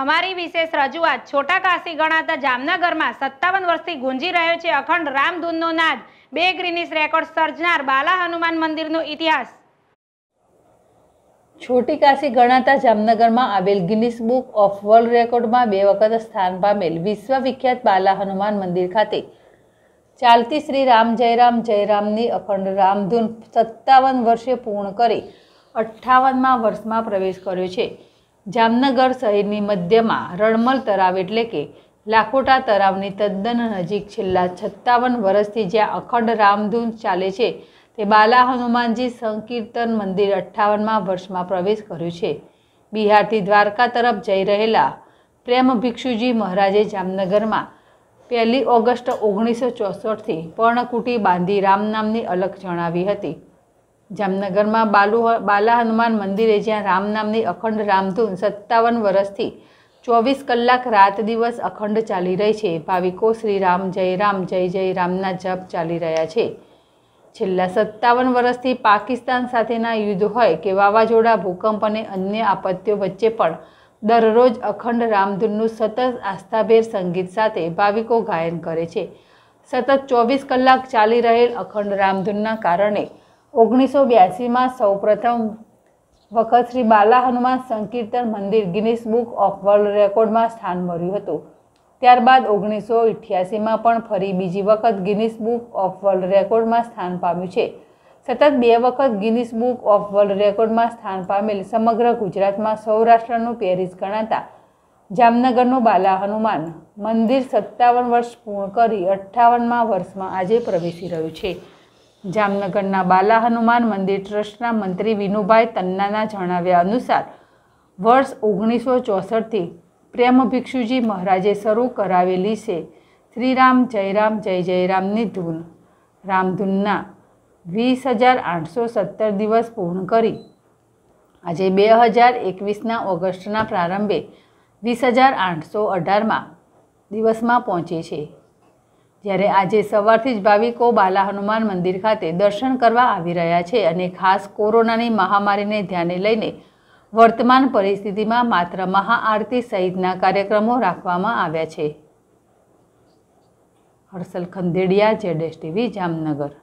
અમારી વિશેષ રજૂઆત છોટા કાશી ગણાતા જામનગરમાં સત્તાવન વર્ષથી ગુંજી રહ્યો છે અખંડ રામધૂનનો નાદ બે ગ્રીનિસ રેકોર્ડ સર્જનાર બાલા હનુમાન મંદિરનો ઇતિહાસ છોટી કાશી ગણાતા જામનગરમાં આવેલ ગિનિસ બુક ઓફ વર્લ્ડ રેકોર્ડમાં બે વખત સ્થાન પામેલ વિશ્વવિખ્યાત બાલા હનુમાન મંદિર ખાતે ચાલતી શ્રી રામ જયરામ જયરામની અખંડ રામધૂન સત્તાવન વર્ષે પૂર્ણ કરી અઠ્ઠાવનમાં વર્ષમાં પ્રવેશ કર્યો છે જામનગર શહેરની મધ્યમાં રણમલ તળાવ એટલે કે લાખોટા તળાવની તદ્દન નજીક છેલ્લા છત્તાવન વર્ષથી જ્યાં અખંડ રામધૂન ચાલે છે તે બાલા હનુમાનજી સંકીર્તન મંદિર અઠ્ઠાવનમાં વર્ષમાં પ્રવેશ કર્યું છે બિહારથી દ્વારકા તરફ જઈ રહેલા પ્રેમ ભિક્ષુજી મહારાજે જામનગરમાં પહેલી ઓગસ્ટ ઓગણીસો ચોસઠથી પર્ણકુટી બાંધી રામ નામની અલખ જણાવી હતી જામનગરમાં બાલુ બાલા હનુમાન મંદિરે જ્યાં રામ નામની અખંડ રામધૂન સત્તાવન વર્ષથી ચોવીસ કલાક રાત દિવસ અખંડ ચાલી રહી છે ભાવિકો શ્રી રામ જય રામ જય જય રામના જપ ચાલી રહ્યા છે છેલ્લા સત્તાવન વર્ષથી પાકિસ્તાન સાથેના યુદ્ધ હોય કે વાવાઝોડા ભૂકંપ અને અન્ય આપત્તિઓ વચ્ચે પણ દરરોજ અખંડ રામધૂનનું સતત આસ્થાભેર સંગીત સાથે ભાવિકો ગાયન કરે છે સતત ચોવીસ કલાક ચાલી રહેલ અખંડ રામધૂનના કારણે ઓગણીસો બ્યાસીમાં સૌપ્રથમ વખત શ્રી બાલા હનુમાન સંકીર્તન મંદિર ગિનિસ બુક ઓફ વર્લ્ડ રેકોર્ડમાં સ્થાન મળ્યું હતું ત્યારબાદ ઓગણીસો અઠ્યાસીમાં પણ ફરી બીજી વખત ગિનિસ બુક ઓફ વર્લ્ડ રેકોર્ડમાં સ્થાન પામ્યું છે સતત બે વખત ગિનિસ બુક ઓફ વર્લ્ડ રેકોર્ડમાં સ્થાન પામેલ સમગ્ર ગુજરાતમાં સૌરાષ્ટ્રનું પેરિસ ગણાતા જામનગરનું બાલા હનુમાન મંદિર સત્તાવન વર્ષ પૂર્ણ કરી અઠ્ઠાવનમાં વર્ષમાં આજે પ્રવેશી રહ્યું છે જામનગરના બાલા હનુમાન મંદિર ટ્રસ્ટના મંત્રી વિનુભાઈ તન્નાના જણાવ્યા અનુસાર વર્ષ ઓગણીસો ચોસઠથી પ્રેમ ભિક્ષુજી મહારાજે શરૂ કરાવેલી છે શ્રીરામ જયરામ જય જયરામની ધૂન રામધૂનના વીસ હજાર આઠસો સત્તર દિવસ પૂર્ણ કરી આજે બે હજાર એકવીસના ઓગસ્ટના પ્રારંભે વીસ હજાર આઠસો અઢારમાં દિવસમાં પહોંચે છે જ્યારે આજે સવારથી જ ભાવિકો બાલા હનુમાન મંદિર ખાતે દર્શન કરવા આવી રહ્યા છે અને ખાસ કોરોનાની મહામારીને ધ્યાને લઈને વર્તમાન પરિસ્થિતિમાં માત્ર મહાઆરતી સહિતના કાર્યક્રમો રાખવામાં આવ્યા છે હર્ષલ ખંદેડિયા જેડેશ ટીવી જામનગર